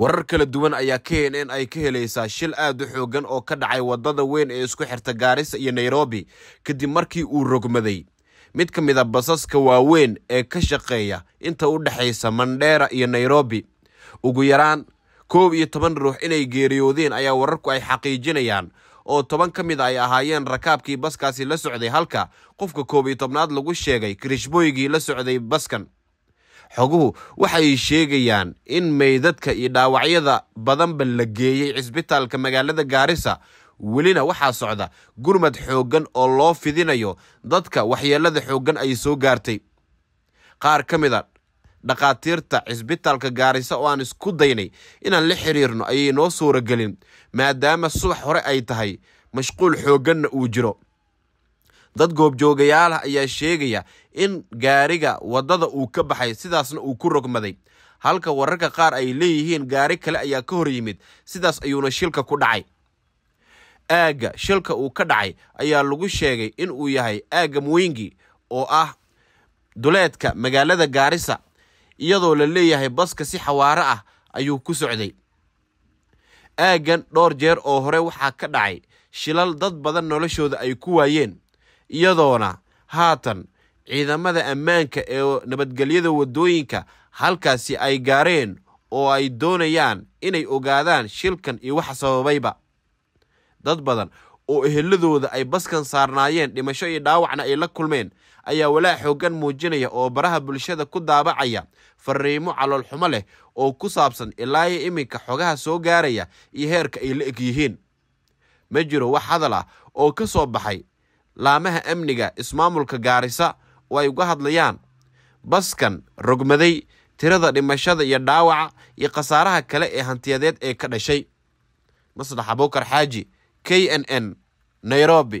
warar kala duwan ayaa k n n ay ka helaysaa shil aad u xoogan oo ka dhacay waddada weyn ee isku xirta gaarisa iyo nairobi kadib markii uu rogmaday mid ka mid a ah basaska waaweyn ee ka shaqeeya inta u dhexaysa mandheera iyo nairobi ugu yaraan koob iyo toban ruux inay geeriyoodeen ayaa wararku ay xaqiijinayaan oo toban ka mid a ah ay ahaayeen rakaabkii baskaasi la socday halka qofka koob iyo tobnaad lagu sheegay kirishbooygii la socday baskan xoguhu waxay sheegayaan in meydadka iyo dhaawacyada badanba la geeyey cisbitaalka magaalada gaarisa welina waxaa socda gurmad xooggan oo loo fidinayo dadka waxyeelada xooggan ay soo gaartay qaar ka mid a dhakhaatiirta cisbitaalka gaarisa oo aan isku daynay inaan la xiriirno ayay noo suuragelin maadaama subax hore ay tahay mashquul xoogganna uu jiro dad goobjoogayaalah ayaa sheegaya in gaariga waddada uu ka baxay sidaasna uu ku rogmaday halka wararka qaar ay leeyihiin gaari kale ayaa ka hor yimid sidaas ayuuna shilka ku dhacay aagga shilka uu ka dhacay ayaa lagu sheegay in uu yahay aagga mwingi oo ah duleedka magaalada gaarisa iyadoo la leeyahay baska si xawaaro ah ayuu ku socday aaggan dhowr jeer oo hore waxaa ka dhacay shilal dad badan noloshooda ay ku waayeen iyadoona haatan ciidamada ammaanka ee nabadgelyada waddooyinka halkaasi ay gaareen oo ay doonayaan inay ogaadaan shilkan iyo waxa sababayba dad badan oo eheladooda ay baskan saarnaayeen dhimasho iyo dhaawacna ay la kulmeen ayaa walaac xooggan muujinaya oo baraha bulshada ku daabacaya fariimo caloolxumo leh oo ku saabsan ilaayo iminka xogaha soo gaaraya iyo heerka ay la eg yihiin ma jiro wax hadal ah oo ka soo baxay laamaha amniga ismaamulka gaarisa oo ay uga hadlayaan baskan rogmaday tirada dhimashada iyo dhaawaca iyo khasaaraha kale ee hantiyadeed ee ka dhashay maslaxa bowkar xaaji k n n nairobi